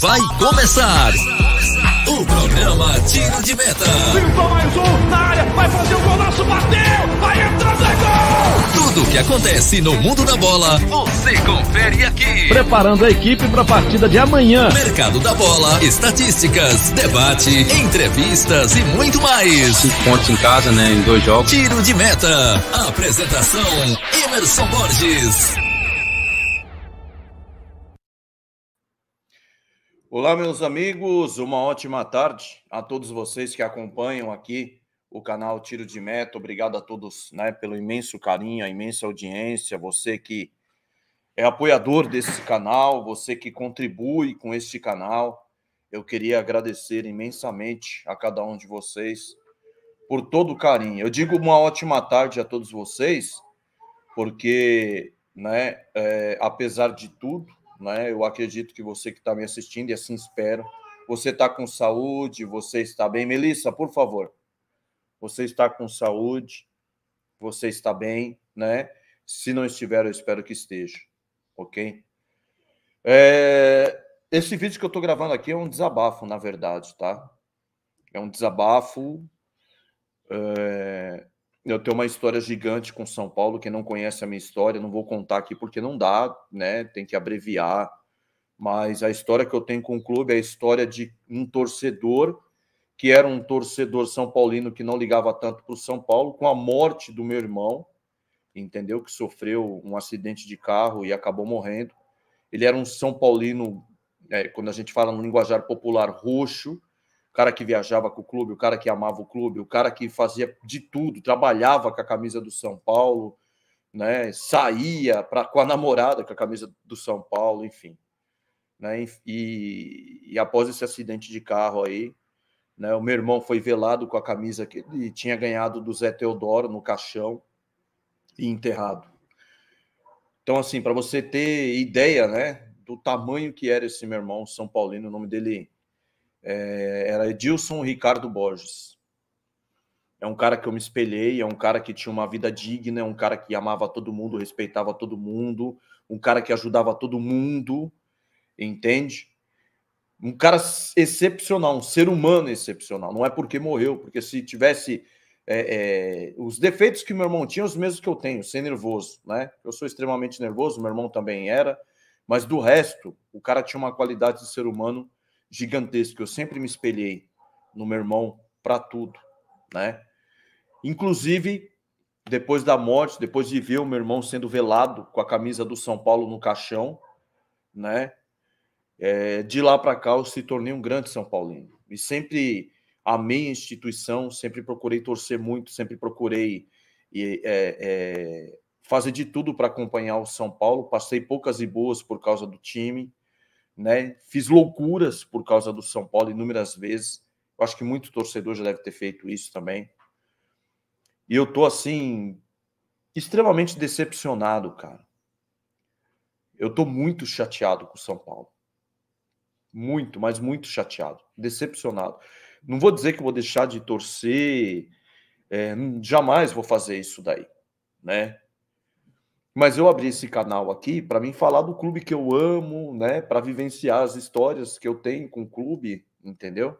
Vai começar o programa Tiro de Meta. Pintou mais um na área, vai fazer o golaço, bateu, vai entrar, é gol! Tudo o que acontece no mundo da bola, você confere aqui. Preparando a equipe para a partida de amanhã. Mercado da bola, estatísticas, debate, entrevistas e muito mais. Cinco pontos em casa, né, em dois jogos. Tiro de Meta, apresentação Emerson Borges. Olá, meus amigos, uma ótima tarde a todos vocês que acompanham aqui o canal Tiro de Meta. Obrigado a todos né, pelo imenso carinho, a imensa audiência, você que é apoiador desse canal, você que contribui com este canal. Eu queria agradecer imensamente a cada um de vocês por todo o carinho. Eu digo uma ótima tarde a todos vocês, porque, né, é, apesar de tudo, né? Eu acredito que você que está me assistindo, e assim espero, você está com saúde, você está bem. Melissa, por favor, você está com saúde, você está bem, né? Se não estiver, eu espero que esteja, ok? É... Esse vídeo que eu estou gravando aqui é um desabafo, na verdade, tá? É um desabafo é eu tenho uma história gigante com São Paulo. Quem não conhece a minha história, não vou contar aqui porque não dá, né? Tem que abreviar. Mas a história que eu tenho com o clube é a história de um torcedor que era um torcedor são paulino que não ligava tanto para o São Paulo, com a morte do meu irmão, entendeu? Que sofreu um acidente de carro e acabou morrendo. Ele era um são paulino, é, quando a gente fala no linguajar popular, roxo, cara que viajava com o clube, o cara que amava o clube, o cara que fazia de tudo, trabalhava com a camisa do São Paulo, né? Saía para com a namorada com a camisa do São Paulo, enfim. Né? E, e após esse acidente de carro aí, né? O meu irmão foi velado com a camisa que ele tinha ganhado do Zé Teodoro no caixão e enterrado. Então, assim, para você ter ideia, né, do tamanho que era esse meu irmão São Paulino, o nome dele é, era Edilson Ricardo Borges. É um cara que eu me espelhei, é um cara que tinha uma vida digna, é um cara que amava todo mundo, respeitava todo mundo, um cara que ajudava todo mundo, entende? Um cara excepcional, um ser humano excepcional. Não é porque morreu, porque se tivesse é, é, os defeitos que meu irmão tinha, os mesmos que eu tenho, ser nervoso, né? Eu sou extremamente nervoso, meu irmão também era, mas do resto, o cara tinha uma qualidade de ser humano gigantesco. Eu sempre me espelhei no meu irmão para tudo, né? Inclusive, depois da morte, depois de ver o meu irmão sendo velado com a camisa do São Paulo no caixão, né? É, de lá para cá eu se tornei um grande São Paulino e sempre amei a instituição, sempre procurei torcer muito, sempre procurei é, é, fazer de tudo para acompanhar o São Paulo. Passei poucas e boas por causa do time, né? Fiz loucuras por causa do São Paulo inúmeras vezes. Eu acho que muito torcedor já deve ter feito isso também. E eu tô assim extremamente decepcionado, cara. Eu tô muito chateado com o São Paulo. Muito, mas muito chateado, decepcionado. Não vou dizer que vou deixar de torcer, é, jamais vou fazer isso daí, né? Mas eu abri esse canal aqui para mim falar do clube que eu amo, né? Para vivenciar as histórias que eu tenho com o clube, entendeu?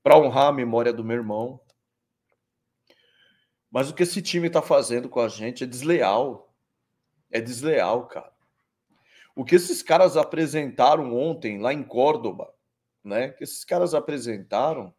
Para honrar a memória do meu irmão. Mas o que esse time está fazendo com a gente é desleal. É desleal, cara. O que esses caras apresentaram ontem lá em Córdoba, né? Que esses caras apresentaram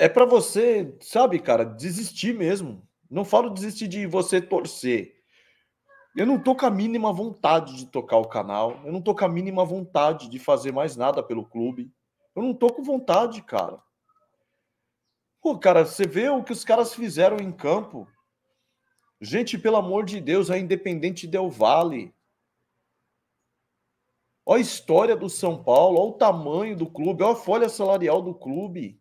é para você, sabe, cara, desistir mesmo. Não falo desistir de você torcer. Eu não tô com a mínima vontade de tocar o canal. Eu não tô com a mínima vontade de fazer mais nada pelo clube. Eu não tô com vontade, cara. Pô, cara, você vê o que os caras fizeram em campo. Gente, pelo amor de Deus, a é Independente Del Vale. Olha a história do São Paulo, olha o tamanho do clube, olha a folha salarial do clube.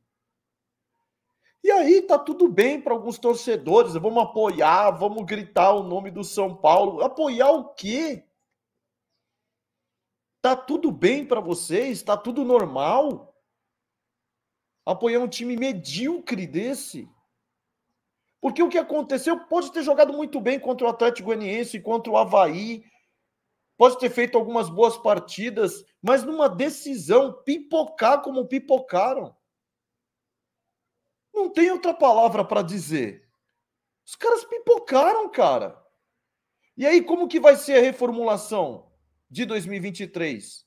E aí tá tudo bem para alguns torcedores, vamos apoiar, vamos gritar o nome do São Paulo. Apoiar o quê? Tá tudo bem para vocês? Tá tudo normal? Apoiar um time medíocre desse? Porque o que aconteceu pode ter jogado muito bem contra o Atlético Goianiense, contra o Havaí, pode ter feito algumas boas partidas, mas numa decisão pipocar como pipocaram. Não tem outra palavra para dizer. Os caras pipocaram, cara. E aí, como que vai ser a reformulação de 2023?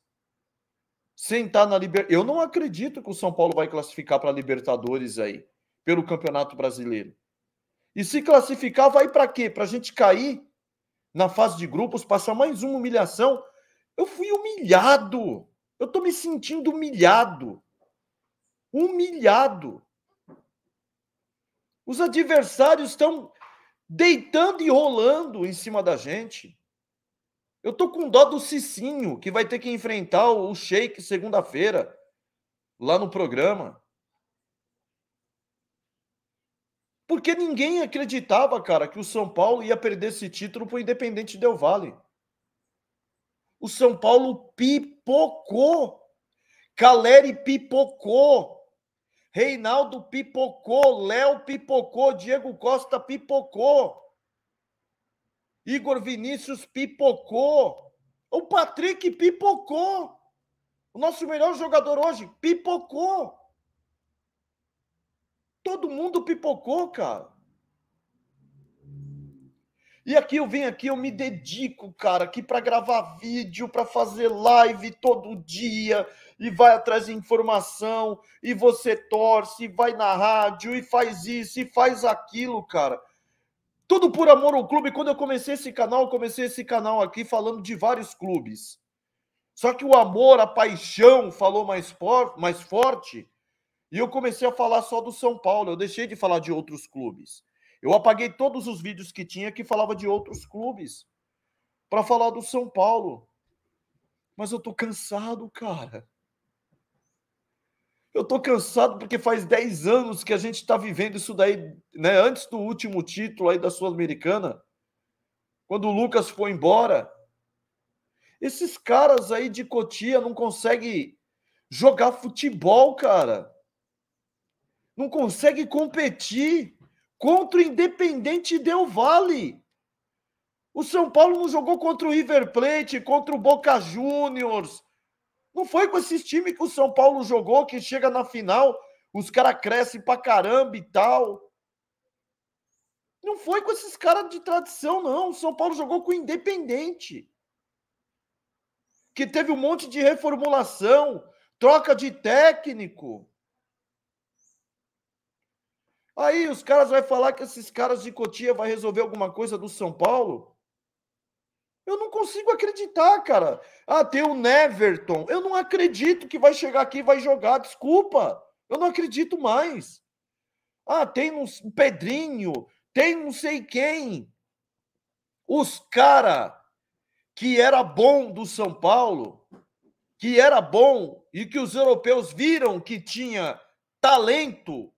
Sentar tá na Libertadores. Eu não acredito que o São Paulo vai classificar para Libertadores aí, pelo Campeonato Brasileiro. E se classificar, vai para quê? Para a gente cair na fase de grupos, passar mais uma humilhação. Eu fui humilhado. Eu estou me sentindo humilhado. Humilhado. Os adversários estão deitando e rolando em cima da gente. Eu tô com dó do Cicinho, que vai ter que enfrentar o Sheik segunda-feira, lá no programa. Porque ninguém acreditava, cara, que o São Paulo ia perder esse título pro Independente Del Vale. O São Paulo pipocou. Caleri pipocou. Reinaldo pipocou, Léo pipocou, Diego Costa pipocou, Igor Vinícius pipocou, o Patrick pipocou, o nosso melhor jogador hoje pipocou. Todo mundo pipocou, cara. E aqui eu venho aqui, eu me dedico, cara, aqui para gravar vídeo, para fazer live todo dia, e vai atrás de informação, e você torce, e vai na rádio, e faz isso, e faz aquilo, cara. Tudo por amor ao clube. Quando eu comecei esse canal, comecei esse canal aqui falando de vários clubes. Só que o amor, a paixão falou mais, por, mais forte, e eu comecei a falar só do São Paulo, eu deixei de falar de outros clubes. Eu apaguei todos os vídeos que tinha que falava de outros clubes para falar do São Paulo. Mas eu tô cansado, cara. Eu tô cansado porque faz 10 anos que a gente está vivendo isso daí, né? Antes do último título aí da Sul-Americana, quando o Lucas foi embora. Esses caras aí de Cotia não conseguem jogar futebol, cara. Não consegue competir contra o Independente Del Vale. O São Paulo não jogou contra o River Plate, contra o Boca Juniors. Não foi com esses times que o São Paulo jogou, que chega na final, os caras crescem pra caramba e tal. Não foi com esses caras de tradição, não. O São Paulo jogou com o Independente. Que teve um monte de reformulação, troca de técnico. Aí os caras vão falar que esses caras de Cotia vai resolver alguma coisa do São Paulo? Eu não consigo acreditar, cara. Ah, tem o Neverton. Eu não acredito que vai chegar aqui e vai jogar. Desculpa. Eu não acredito mais. Ah, tem um Pedrinho. Tem não sei quem. Os cara que era bom do São Paulo, que era bom e que os europeus viram que tinha talento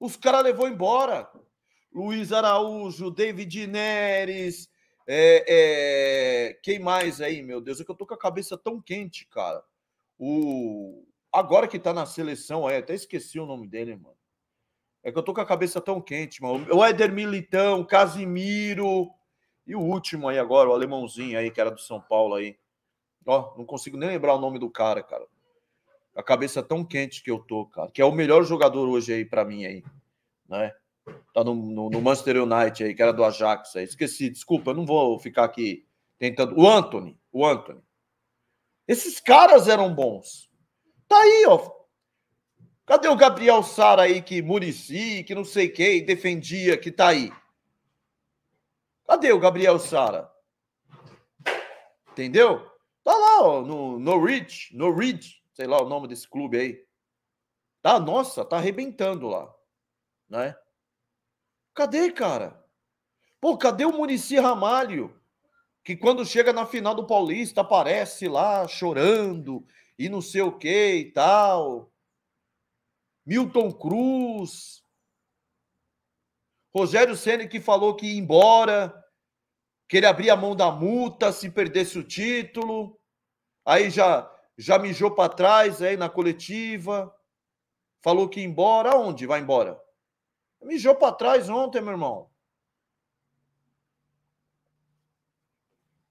os caras levou embora. Luiz Araújo, David Neres, é, é, quem mais aí, meu Deus? É que eu tô com a cabeça tão quente, cara. O agora que tá na seleção, aí, até esqueci o nome dele, mano. É que eu tô com a cabeça tão quente, mano. O Éder Militão, Casimiro e o último aí agora, o alemãozinho aí que era do São Paulo aí. Ó, não consigo nem lembrar o nome do cara, cara a cabeça tão quente que eu tô, cara, que é o melhor jogador hoje aí para mim aí, né? Tá no, no, no, Manchester United aí, que era do Ajax aí. Esqueci, desculpa, não vou ficar aqui tentando. O Anthony, o Anthony. Esses caras eram bons. Tá aí, ó. Cadê o Gabriel Sara aí que Murici, que não sei quem defendia, que tá aí? Cadê o Gabriel Sara? Entendeu? Tá lá, ó, no Norwich, Norwich, sei lá o nome desse clube aí. Tá, nossa, tá arrebentando lá, né? Cadê, cara? Pô, cadê o Murici Ramalho? Que quando chega na final do Paulista aparece lá chorando e não sei o que e tal. Milton Cruz. Rogério Senna que falou que ia embora, que ele abria a mão da multa se perdesse o título. Aí já já mijou para trás aí é, na coletiva, falou que ia embora. Aonde vai embora? Mijou para trás ontem, meu irmão.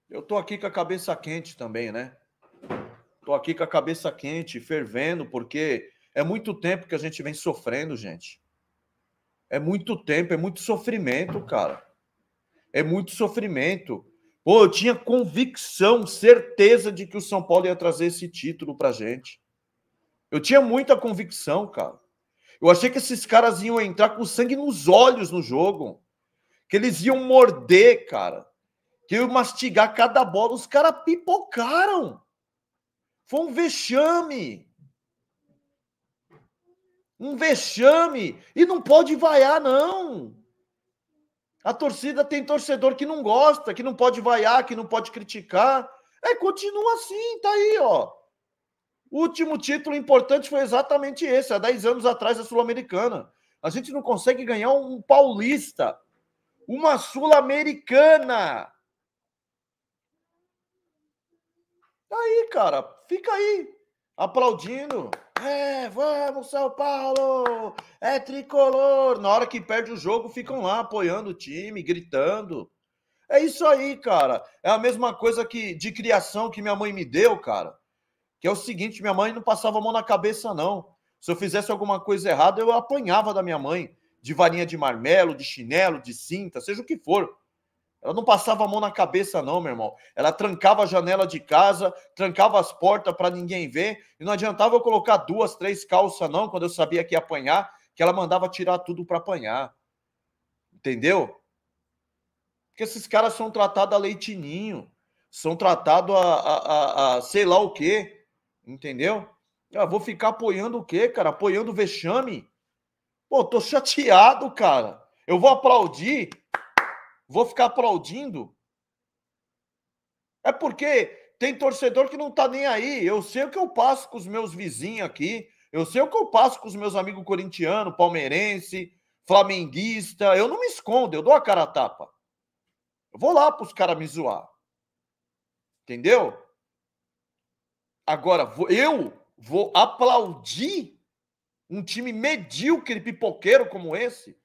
Eu tô aqui com a cabeça quente também, né? Tô aqui com a cabeça quente, fervendo, porque é muito tempo que a gente vem sofrendo, gente. É muito tempo, é muito sofrimento, cara. É muito sofrimento eu tinha convicção, certeza de que o São Paulo ia trazer esse título para gente. Eu tinha muita convicção, cara. Eu achei que esses caras iam entrar com sangue nos olhos no jogo. Que eles iam morder, cara. Que iam mastigar cada bola. Os caras pipocaram. Foi um vexame. Um vexame. E não pode vaiar, não. A torcida tem torcedor que não gosta, que não pode vaiar, que não pode criticar. É, continua assim, tá aí, ó. O último título importante foi exatamente esse, há 10 anos atrás a Sul-Americana. A gente não consegue ganhar um paulista, uma Sul-Americana. Tá aí, cara, fica aí aplaudindo. É, vamos, São Paulo! É tricolor! Na hora que perde o jogo, ficam lá apoiando o time, gritando. É isso aí, cara. É a mesma coisa que de criação que minha mãe me deu, cara. Que é o seguinte: minha mãe não passava a mão na cabeça, não. Se eu fizesse alguma coisa errada, eu apanhava da minha mãe. De varinha de marmelo, de chinelo, de cinta, seja o que for. Ela não passava a mão na cabeça, não, meu irmão. Ela trancava a janela de casa, trancava as portas para ninguém ver. E não adiantava eu colocar duas, três calças, não, quando eu sabia que ia apanhar, que ela mandava tirar tudo para apanhar. Entendeu? Porque esses caras são tratados a leitinho, são tratados a, a, a, a sei lá o quê. Entendeu? Eu ah, vou ficar apoiando o quê, cara? Apoiando o vexame? Pô, tô chateado, cara. Eu vou aplaudir vou ficar aplaudindo. É porque tem torcedor que não tá nem aí. Eu sei o que eu passo com os meus vizinhos aqui. Eu sei o que eu passo com os meus amigos corintianos, palmeirense, flamenguista. Eu não me escondo, eu dou a cara a tapa. Eu vou lá pros caras me zoar. Entendeu? Agora, eu vou aplaudir um time medíocre, pipoqueiro como esse?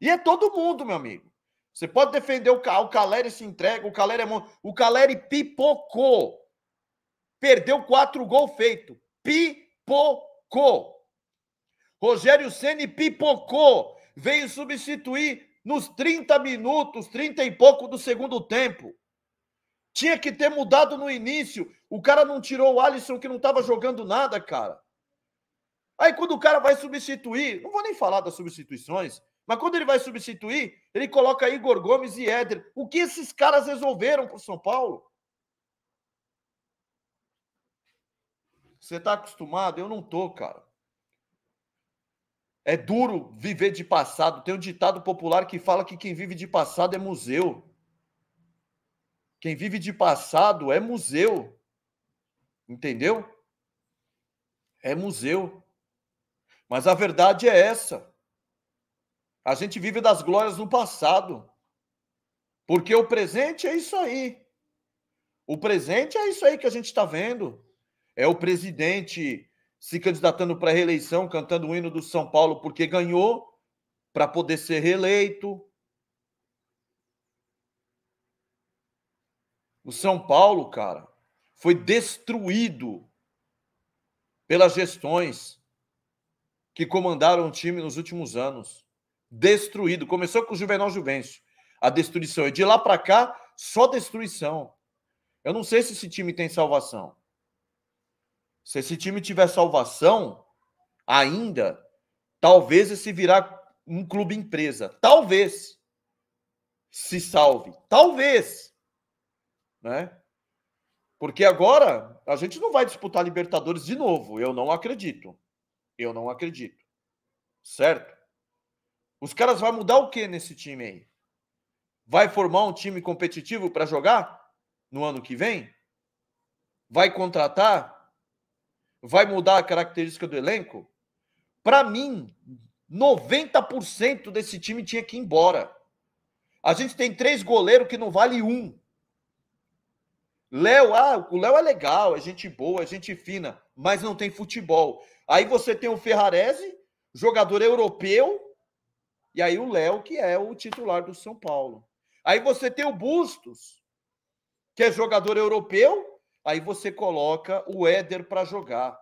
E é todo mundo, meu amigo. Você pode defender o Caleri, o Caleri se entrega, o Caleri é O Caleri pipocou. Perdeu quatro gols feito. Pipocou. Rogério Ceni pipocou. Veio substituir nos 30 minutos, 30 e pouco do segundo tempo. Tinha que ter mudado no início. O cara não tirou o Alisson que não estava jogando nada, cara. Aí quando o cara vai substituir, não vou nem falar das substituições, mas quando ele vai substituir, ele coloca Igor Gomes e Éder. O que esses caras resolveram para o São Paulo? Você está acostumado? Eu não tô, cara. É duro viver de passado. Tem um ditado popular que fala que quem vive de passado é museu. Quem vive de passado é museu. Entendeu? É museu. Mas a verdade é essa. A gente vive das glórias do passado. Porque o presente é isso aí. O presente é isso aí que a gente está vendo. É o presidente se candidatando para a reeleição, cantando o hino do São Paulo porque ganhou, para poder ser reeleito. O São Paulo, cara, foi destruído pelas gestões que comandaram o time nos últimos anos destruído. Começou com o Juvenal Juvencio, a destruição. E de lá para cá, só destruição. Eu não sei se esse time tem salvação. Se esse time tiver salvação, ainda, talvez esse virar um clube empresa. Talvez se salve. Talvez. Né? Porque agora a gente não vai disputar Libertadores de novo. Eu não acredito. Eu não acredito. Certo? Os caras vão mudar o que nesse time aí? Vai formar um time competitivo para jogar no ano que vem? Vai contratar? Vai mudar a característica do elenco? Para mim, 90% desse time tinha que ir embora. A gente tem três goleiros que não vale um. Léo, ah, o Léo é legal, é gente boa, é gente fina, mas não tem futebol. Aí você tem o Ferrarese, jogador europeu, e aí o Léo, que é o titular do São Paulo. Aí você tem o Bustos, que é jogador europeu, aí você coloca o Éder para jogar.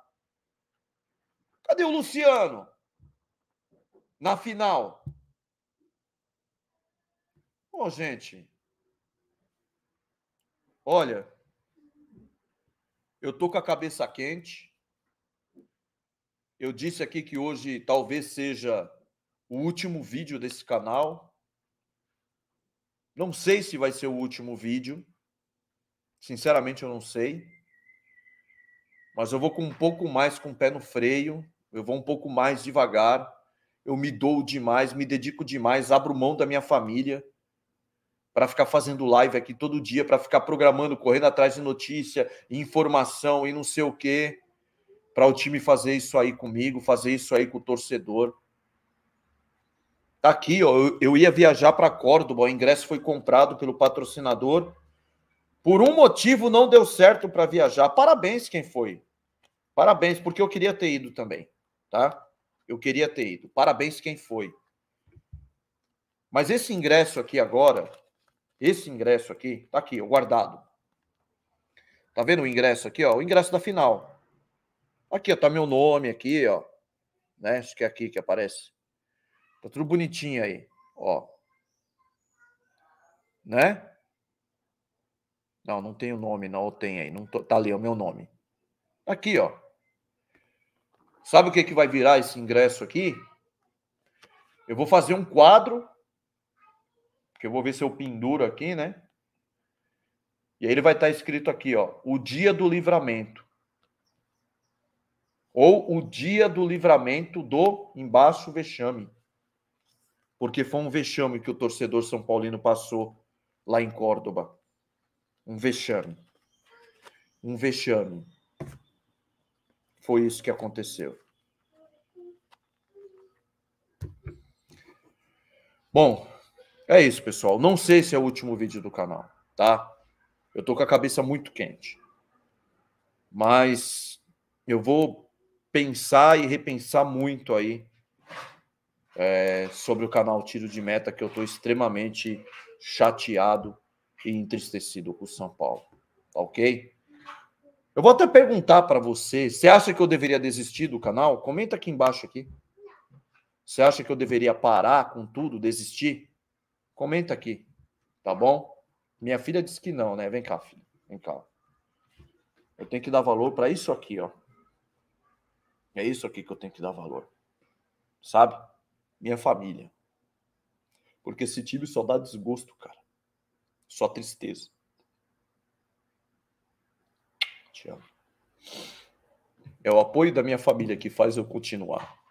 Cadê o Luciano? Na final. Bom, gente. Olha, eu tô com a cabeça quente. Eu disse aqui que hoje talvez seja o último vídeo desse canal. Não sei se vai ser o último vídeo. Sinceramente, eu não sei. Mas eu vou com um pouco mais com o pé no freio, eu vou um pouco mais devagar, eu me dou demais, me dedico demais, abro mão da minha família para ficar fazendo live aqui todo dia, para ficar programando, correndo atrás de notícia, informação e não sei o quê, para o time fazer isso aí comigo, fazer isso aí com o torcedor. Tá aqui, ó. Eu, eu ia viajar para Córdoba, o ingresso foi comprado pelo patrocinador. Por um motivo não deu certo para viajar. Parabéns quem foi. Parabéns, porque eu queria ter ido também, tá? Eu queria ter ido. Parabéns quem foi. Mas esse ingresso aqui agora, esse ingresso aqui, tá aqui, ó, guardado. Tá vendo o ingresso aqui, ó? O ingresso da final. Aqui, ó, tá meu nome aqui, ó. Né? Acho que é aqui que aparece. Tá tudo bonitinho aí, ó. Né? Não, não tem o nome, não tem aí. Não tô, tá ali, é o meu nome. Tá aqui, ó. Sabe o que, que vai virar esse ingresso aqui? Eu vou fazer um quadro, que eu vou ver se eu penduro aqui, né? E aí ele vai estar tá escrito aqui, ó, o dia do livramento. Ou o dia do livramento do embaixo vexame porque foi um vexame que o torcedor São Paulino passou lá em Córdoba. Um vexame. Um vexame. Foi isso que aconteceu. Bom, é isso, pessoal. Não sei se é o último vídeo do canal, tá? Eu tô com a cabeça muito quente. Mas eu vou pensar e repensar muito aí é, sobre o canal Tiro de Meta, que eu estou extremamente chateado e entristecido com o São Paulo. Tá ok? Eu vou até perguntar para você, você acha que eu deveria desistir do canal? Comenta aqui embaixo aqui. Você acha que eu deveria parar com tudo, desistir? Comenta aqui, tá bom? Minha filha disse que não, né? Vem cá, filha. Vem cá. Eu tenho que dar valor para isso aqui, ó. É isso aqui que eu tenho que dar valor. Sabe? minha família. Porque esse time só dá desgosto, cara. Só tristeza. Te amo. É o apoio da minha família que faz eu continuar.